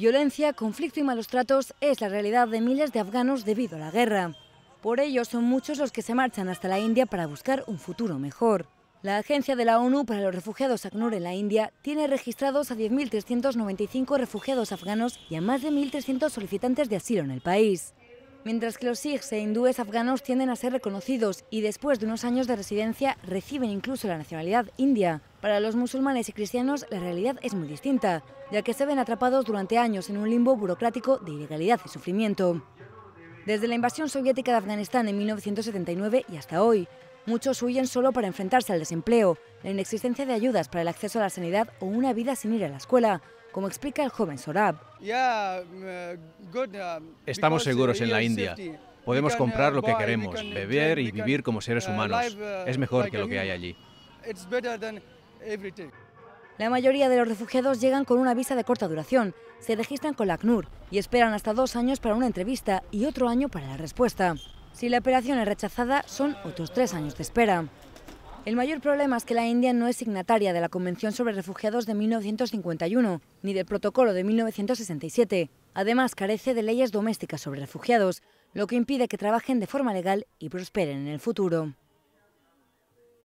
Violencia, conflicto y malos tratos es la realidad de miles de afganos debido a la guerra. Por ello son muchos los que se marchan hasta la India para buscar un futuro mejor. La Agencia de la ONU para los Refugiados ACNUR en la India tiene registrados a 10.395 refugiados afganos y a más de 1.300 solicitantes de asilo en el país. Mientras que los sikhs e hindúes afganos tienden a ser reconocidos y después de unos años de residencia reciben incluso la nacionalidad india. Para los musulmanes y cristianos la realidad es muy distinta, ya que se ven atrapados durante años en un limbo burocrático de ilegalidad y sufrimiento. Desde la invasión soviética de Afganistán en 1979 y hasta hoy, Muchos huyen solo para enfrentarse al desempleo, la inexistencia de ayudas para el acceso a la sanidad o una vida sin ir a la escuela, como explica el joven Sorab. Estamos seguros en la India. Podemos comprar lo que queremos, beber y vivir como seres humanos. Es mejor que lo que hay allí. La mayoría de los refugiados llegan con una visa de corta duración, se registran con la ACNUR y esperan hasta dos años para una entrevista y otro año para la respuesta. Si la operación es rechazada, son otros tres años de espera. El mayor problema es que la India no es signataria de la Convención sobre Refugiados de 1951 ni del Protocolo de 1967. Además, carece de leyes domésticas sobre refugiados, lo que impide que trabajen de forma legal y prosperen en el futuro.